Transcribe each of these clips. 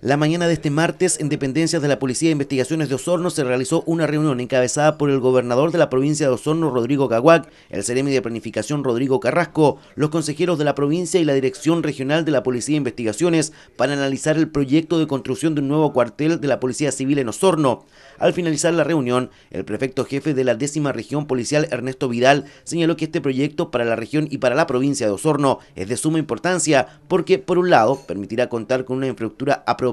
La mañana de este martes, en dependencias de la Policía de Investigaciones de Osorno, se realizó una reunión encabezada por el gobernador de la provincia de Osorno, Rodrigo Caguac, el seremi de Planificación, Rodrigo Carrasco, los consejeros de la provincia y la Dirección Regional de la Policía de Investigaciones para analizar el proyecto de construcción de un nuevo cuartel de la Policía Civil en Osorno. Al finalizar la reunión, el prefecto jefe de la décima región policial, Ernesto Vidal, señaló que este proyecto para la región y para la provincia de Osorno es de suma importancia porque, por un lado, permitirá contar con una infraestructura apropiada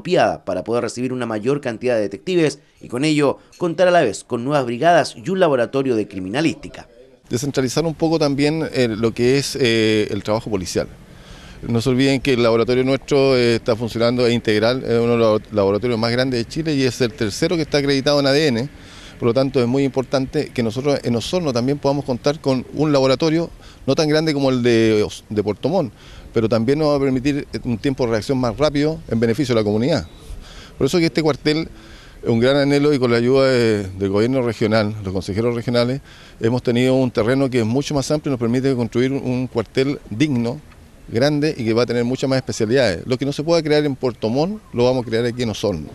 para poder recibir una mayor cantidad de detectives y con ello contar a la vez con nuevas brigadas y un laboratorio de criminalística. Descentralizar un poco también eh, lo que es eh, el trabajo policial. No se olviden que el laboratorio nuestro eh, está funcionando, e integral, es uno de los laboratorios más grandes de Chile y es el tercero que está acreditado en ADN por lo tanto, es muy importante que nosotros en Osorno también podamos contar con un laboratorio no tan grande como el de, de Puerto Montt, pero también nos va a permitir eh, un tiempo de reacción más rápido en beneficio de la comunidad. Por eso que este cuartel es un gran anhelo y con la ayuda del gobierno regional, los consejeros regionales, hemos tenido un terreno que es mucho más amplio y nos permite construir un cuartel digno, grande y que va a tener muchas más especialidades. Lo que no se pueda crear en Puerto Montt lo vamos a crear aquí en Osorno,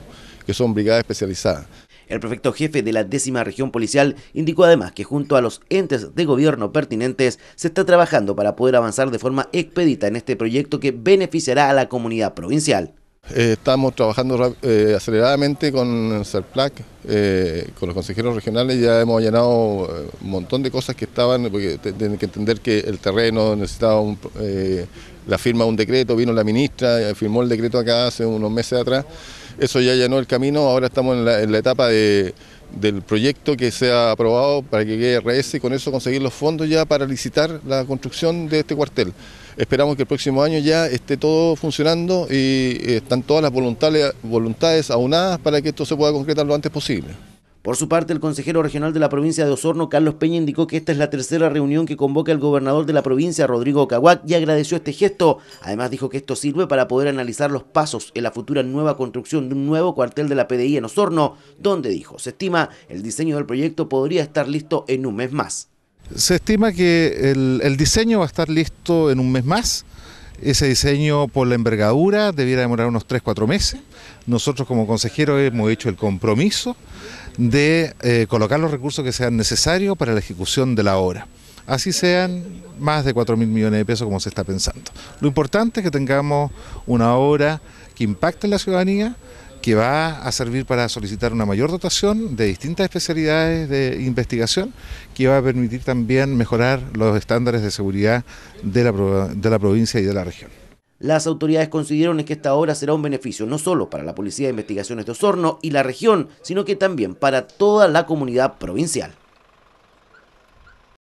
que son brigadas especializadas. El prefecto jefe de la décima región policial indicó además que junto a los entes de gobierno pertinentes se está trabajando para poder avanzar de forma expedita en este proyecto que beneficiará a la comunidad provincial. Eh, estamos trabajando eh, aceleradamente con CERPLAC, eh, con los consejeros regionales, ya hemos allanado un montón de cosas que estaban, porque tienen que entender que el terreno necesitaba la firma de un decreto, vino la ministra, firmó el decreto acá hace unos meses atrás. Eso ya llenó el camino, ahora estamos en la, etapa del proyecto que sea aprobado para que quede RS y con eso conseguir los fondos ya para licitar la construcción de este cuartel. Esperamos que el próximo año ya esté todo funcionando y eh, están todas las voluntades aunadas para que esto se pueda concretar lo antes posible. Por su parte, el consejero regional de la provincia de Osorno, Carlos Peña, indicó que esta es la tercera reunión que convoca el gobernador de la provincia, Rodrigo Caguac, y agradeció este gesto. Además dijo que esto sirve para poder analizar los pasos en la futura nueva construcción de un nuevo cuartel de la PDI en Osorno, donde dijo, se estima, el diseño del proyecto podría estar listo en un mes más. Se estima que el, el diseño va a estar listo en un mes más ese diseño por la envergadura debiera demorar unos 3-4 meses. Nosotros como consejeros hemos hecho el compromiso de eh, colocar los recursos que sean necesarios para la ejecución de la obra. Así sean más de 4 mil millones de pesos como se está pensando. Lo importante es que tengamos una obra que impacte en la ciudadanía, que va a servir para solicitar una mayor dotación de distintas especialidades de investigación, que va a permitir también mejorar los estándares de seguridad de la, provincia y de la región. Las autoridades consideraron que esta obra será un beneficio no solo para la Policía de Investigaciones de Osorno y la región, sino que también para toda la comunidad provincial.